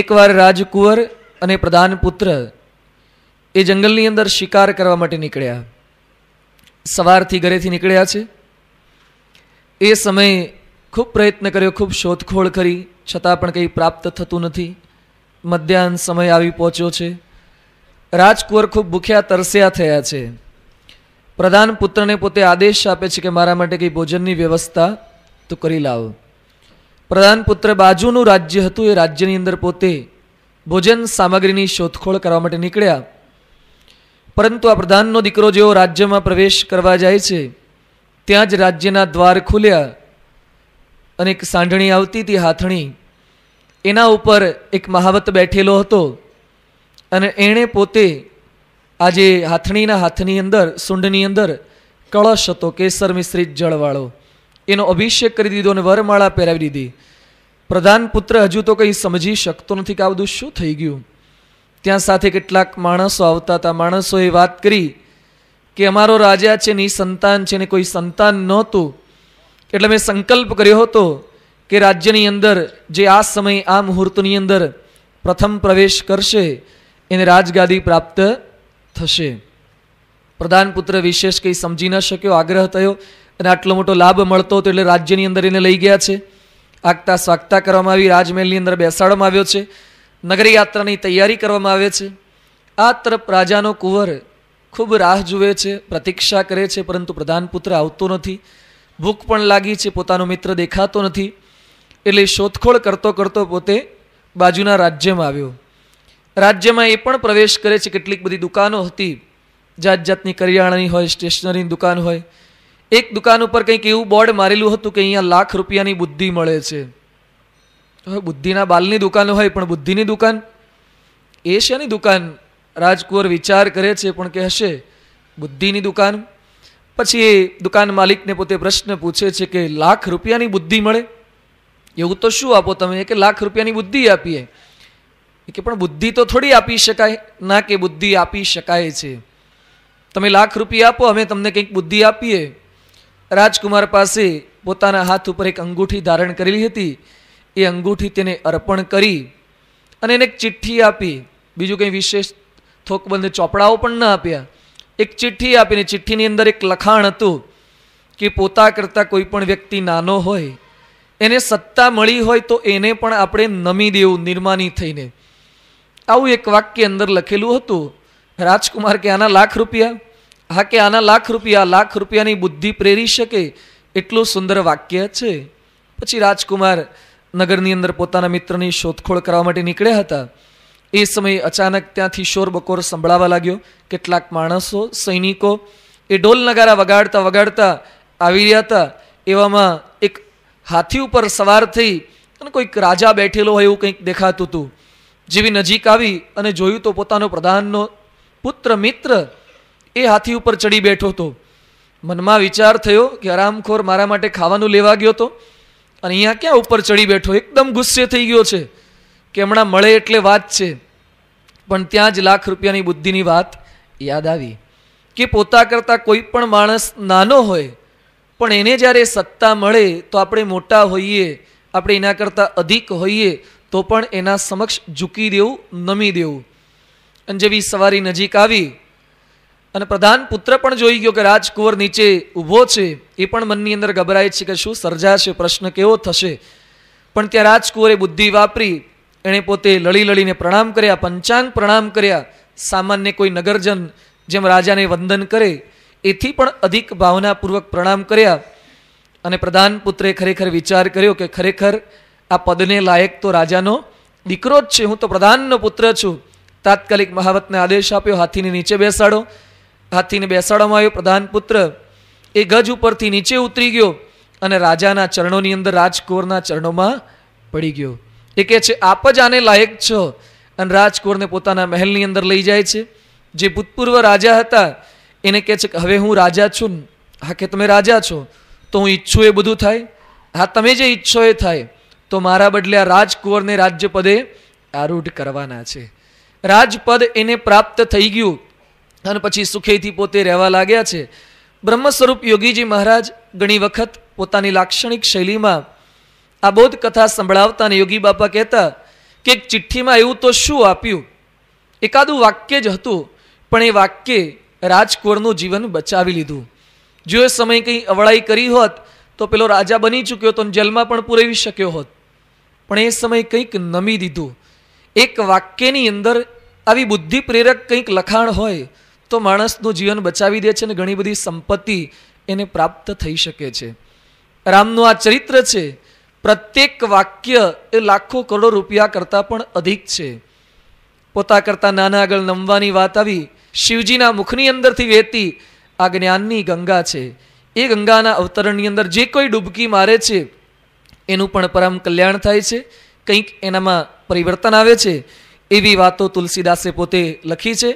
એકવાર રાજકુંવર અને પ્રધાન પુત્ર એ જંગલની અંદર શિકાર કરવા માટે નીકળ્યા સવારથી ઘરેથી નીકળ્યા છે એ સમયે ખૂબ પ્રયત્ન કર્યો ખૂબ શોધખોળ કરી છતાં પણ કંઈ પ્રાપ્ત થતું નથી મધ્યાહન સમય આવી પહોંચ્યો છે રાજકુંવર ખૂબ ભૂખ્યા તરસ્યા થયા છે પ્રધાન પુત્રને પોતે આદેશ આપે છે કે મારા માટે કંઈ ભોજનની વ્યવસ્થા તો કરી લાવો પ્રધાનપુત્ર બાજુનું રાજ્ય હતું એ રાજ્યની અંદર પોતે ભોજન સામગ્રીની શોધખોળ કરવા માટે નીકળ્યા પરંતુ આ પ્રધાનનો દીકરો જેવો રાજ્યમાં પ્રવેશ કરવા જાય છે ત્યાં જ રાજ્યના દ્વાર ખુલ્યા અને એક સાંઢણી આવતી હતી હાથણી એના ઉપર એક મહાવત બેઠેલો હતો અને એણે પોતે આજે હાથણીના હાથની અંદર સૂંઢની અંદર કળશ હતો કેસર મિશ્રિત જળવાળો એનો અભિષેક કરી દીધો અને વરમાળા પહેરાવી દીધી પ્રધાન પુત્ર હજુ તો કંઈ સમજી શકતો નથી કે આ બધું શું થઈ ગયું ત્યાં સાથે કેટલાક માણસો આવતા હતા માણસોએ વાત કરી કે અમારો રાજા છે ને સંતાન છે ને કોઈ સંતાન નહોતું એટલે મેં સંકલ્પ કર્યો હતો કે રાજ્યની અંદર જે આ સમયે આ મુહૂર્તની અંદર પ્રથમ પ્રવેશ કરશે એને રાજગાદી પ્રાપ્ત થશે પ્રધાન પુત્ર વિશેષ કંઈ સમજી ન શક્યો આગ્રહ થયો અને આટલો મોટો લાભ મળતો હતો એટલે રાજ્યની અંદર એને લઈ ગયા છે આગતા સ્વાગતા કરવામાં આવી રાજમહેલની અંદર બેસાડવામાં આવ્યો છે નગરી યાત્રાની તૈયારી કરવામાં આવે છે આ તરફ રાજાનો કુંવર ખૂબ રાહ જુએ છે પ્રતીક્ષા કરે છે પરંતુ પ્રધાનપુત્ર આવતો નથી ભૂખ પણ લાગી છે પોતાનો મિત્ર દેખાતો નથી એટલે શોધખોળ કરતો કરતો પોતે બાજુના રાજ્યમાં આવ્યો રાજ્યમાં એ પણ પ્રવેશ કરે છે કેટલીક બધી દુકાનો હતી જાત જાતની કરિયાણાની હોય સ્ટેશનરીની દુકાન હોય એક દુકાન ઉપર કંઈક એવું બોર્ડ મારેલું હતું કે અહીંયા લાખ રૂપિયાની બુદ્ધિ મળે છે હવે બુદ્ધિના બાલની દુકાન હોય પણ બુદ્ધિની દુકાન એ શેની દુકાન રાજકુંવર વિચાર કરે છે પણ કે હશે બુદ્ધિની દુકાન પછી એ દુકાન માલિકને પોતે પ્રશ્ન પૂછે છે કે લાખ રૂપિયાની બુદ્ધિ મળે એવું તો શું આપો તમે કે લાખ રૂપિયાની બુદ્ધિ આપીએ કે પણ બુદ્ધિ તો થોડી આપી શકાય ના કે બુદ્ધિ આપી શકાય છે તમે લાખ રૂપિયા આપો અમે તમને કંઈક બુદ્ધિ આપીએ રાજકુમાર પાસે પોતાના હાથ ઉપર એક અંગૂઠી ધારણ કરેલી હતી એ અંગૂઠી તેને અર્પણ કરી અને એને એક ચિઠ્ઠી આપી બીજું કંઈ વિશેષ થોકબંધ ચોપડાઓ પણ ન આપ્યા એક ચિઠ્ઠી આપીને ચિઠ્ઠીની અંદર એક લખાણ હતું કે પોતા કરતાં કોઈ પણ વ્યક્તિ નાનો હોય એને સત્તા મળી હોય તો એને પણ આપણે નમી દેવું નિર્માની થઈને આવું એક વાક્ય અંદર લખેલું હતું રાજકુમાર કે આના લાખ રૂપિયા હા કે આના લાખ રૂપિયા લાખ રૂપિયાની બુદ્ધિ પ્રેરી શકે એટલું સુંદર વાક્ય છે પછી રાજકુમાર નગરની અંદર પોતાના મિત્રની શોધખોળ કરવા માટે નીકળ્યા હતા એ સમયે અચાનક ત્યાંથી શોર બકોર સંભળાવા લાગ્યો કેટલાક માણસો સૈનિકો એ ઢોલ નગારા વગાડતા વગાડતા આવી રહ્યા હતા એવામાં એક હાથી ઉપર સવાર થઈ અને કોઈક રાજા બેઠેલો હોય એવું કંઈક દેખાતું હતું જેવી નજીક આવી અને જોયું તો પોતાનો પ્રધાનનો પુત્ર મિત્ર એ હાથી ઉપર ચડી બેઠો હતો મનમાં વિચાર થયો કે આરામખોર મારા માટે ખાવાનું લેવા ગયો હતો અને અહીંયા ક્યાં ઉપર ચડી બેઠો એકદમ ગુસ્સે થઈ ગયો છે કે હમણાં મળે એટલે વાત છે પણ ત્યાં જ લાખ રૂપિયાની બુદ્ધિની વાત યાદ આવી કે પોતા કરતાં કોઈ પણ માણસ નાનો હોય પણ એને જ્યારે સત્તા મળે તો આપણે મોટા હોઈએ આપણે એના કરતાં અધિક હોઈએ તો પણ એના સમક્ષ ઝૂકી દેવું નમી દેવું અને જેવી સવારી નજીક આવી અને પ્રધાન પુત્ર પણ જોઈ ગયો કે રાજકુંવર નીચે ઊભો છે એ પણ મનની અંદર ગભરાય છે કે શું સર્જાશે પ્રશ્ન કેવો થશે પણ ત્યાં રાજકુંવરે બુદ્ધિ વાપરી એણે પોતે લળી લળીને પ્રણામ કર્યા પંચાંગ પ્રણામ કર્યા સામાન્ય કોઈ નગરજન જેમ રાજાને વંદન કરે એથી પણ અધિક ભાવનાપૂર્વક પ્રણામ કર્યા અને પ્રધાન પુત્રે ખરેખર વિચાર કર્યો કે ખરેખર આ પદને લાયક તો રાજાનો દીકરો જ છે હું તો પ્રધાનનો પુત્ર છું તાત્કાલિક મહાવતને આદેશ આપ્યો હાથીને નીચે બેસાડો હાથીને બેસાડવામાં આવ્યો પ્રધાન પુત્ર એ ગજ ઉપરથી નીચે ઉતરી ગયો અને રાજાના ચરણોની અંદર રાજકુંવરના ચરણોમાં પડી ગયો એ કહે છે આપ જ આને લાયક છો અને રાજકુંવરને પોતાના મહેલની અંદર લઈ જાય છે જે ભૂતપૂર્વ રાજા હતા એને કહે છે કે હવે હું રાજા છું હા કે તમે રાજા છો તો હું ઈચ્છું એ બધું થાય હા તમે જે ઈચ્છો એ થાય તો મારા બદલે આ રાજકુંવરને રાજ્યપદે આરૂઢ કરવાના છે રાજપદ એને પ્રાપ્ત થઈ ગયું અને પછી સુખેથી પોતે રહેવા લાગ્યા છે બ્રહ્મ સ્વરૂપ યોગીજી મહારાજ ઘણી વખત પોતાની લાક્ષણિક શૈલીમાં આ બોધ કથા સંભળાવતા અને યોગી બાપા કહેતા કે એક ચિઠ્ઠીમાં એવું તો શું આપ્યું એકાદું વાક્ય જ હતું પણ એ વાક્ય રાજકુંવરનું જીવન બચાવી લીધું જો એ સમય કંઈ અવળાઈ કરી હોત તો પેલો રાજા બની ચૂક્યો તો જેલમાં પણ પૂરેવી શક્યો હોત પણ એ સમય કંઈક નમી દીધું એક વાક્યની અંદર આવી બુદ્ધિપ્રેરક કંઈક લખાણ હોય તો માણસનું જીવન બચાવી દે છે અને ઘણી બધી સંપત્તિ એને પ્રાપ્ત થઈ શકે છે રામનું આ ચરિત્ર છે પ્રત્યેક વાક્ય એ લાખો કરોડો રૂપિયા કરતાં પણ અધિક છે પોતા કરતાં નાના આગળ નમવાની વાત આવી શિવજીના મુખની અંદરથી વહેતી આ જ્ઞાનની ગંગા છે એ ગંગાના અવતરણની અંદર જે કોઈ ડૂબકી મારે છે એનું પણ પરમ કલ્યાણ થાય છે કંઈક એનામાં પરિવર્તન આવે છે એવી વાતો તુલસીદાસે પોતે લખી છે